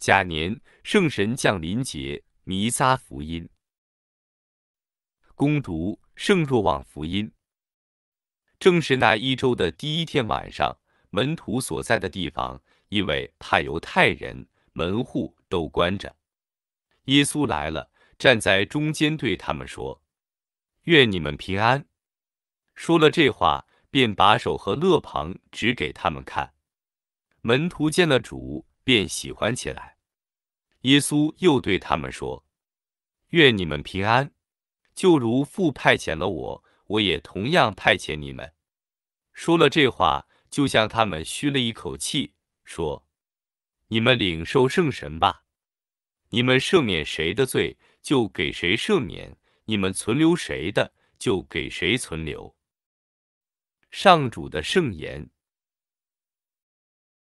甲年圣神降临节弥撒福音，恭读圣若望福音。正是那一周的第一天晚上，门徒所在的地方，因为怕犹太人，门户都关着。耶稣来了，站在中间，对他们说：“愿你们平安。”说了这话，便把手和肋旁指给他们看。门徒见了主。便喜欢起来。耶稣又对他们说：“愿你们平安！就如父派遣了我，我也同样派遣你们。”说了这话，就向他们吁了一口气，说：“你们领受圣神吧。你们赦免谁的罪，就给谁赦免；你们存留谁的，就给谁存留。”上主的圣言。